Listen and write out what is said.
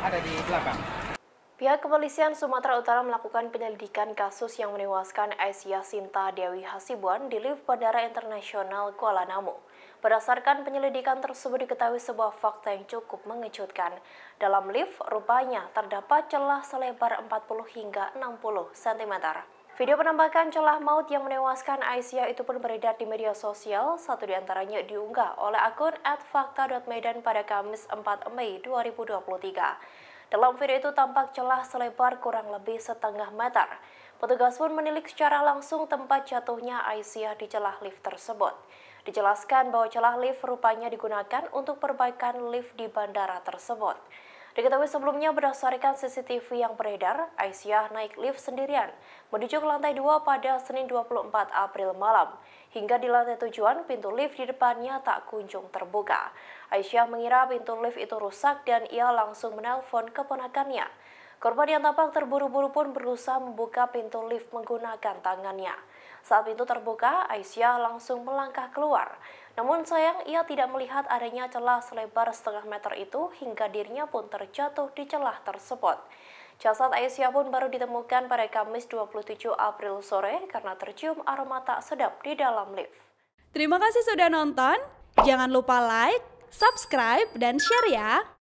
ada di belakang. Pihak kepolisian Sumatera Utara melakukan penyelidikan kasus yang menewaskan Aisyah Sinta Dewi Hasibuan di lift Bandara Internasional Kuala Namu. Berdasarkan penyelidikan tersebut diketahui sebuah fakta yang cukup mengejutkan. Dalam lift, rupanya terdapat celah selebar 40 hingga 60 cm. Video penampakan celah maut yang menewaskan Aisyah itu pun beredar di media sosial, satu di antaranya diunggah oleh akun @fakta.medan pada Kamis 4 Mei 2023. Dalam video itu tampak celah selebar kurang lebih setengah meter. Petugas pun menilik secara langsung tempat jatuhnya Aisyah di celah lift tersebut. Dijelaskan bahwa celah lift rupanya digunakan untuk perbaikan lift di bandara tersebut. Diketahui sebelumnya berdasarkan CCTV yang beredar, Aisyah naik lift sendirian menuju ke lantai 2 pada Senin 24 April malam. Hingga di lantai tujuan, pintu lift di depannya tak kunjung terbuka. Aisyah mengira pintu lift itu rusak dan ia langsung menelpon keponakannya. Korban yang tampak terburu-buru pun berusaha membuka pintu lift menggunakan tangannya. Saat pintu terbuka, Aisyah langsung melangkah keluar. Namun sayang, ia tidak melihat adanya celah selebar setengah meter itu hingga dirinya pun terjatuh di celah tersebut. Jasad Aisyah pun baru ditemukan pada Kamis 27 April sore karena tercium aroma tak sedap di dalam lift. Terima kasih sudah nonton. Jangan lupa like, subscribe, dan share ya.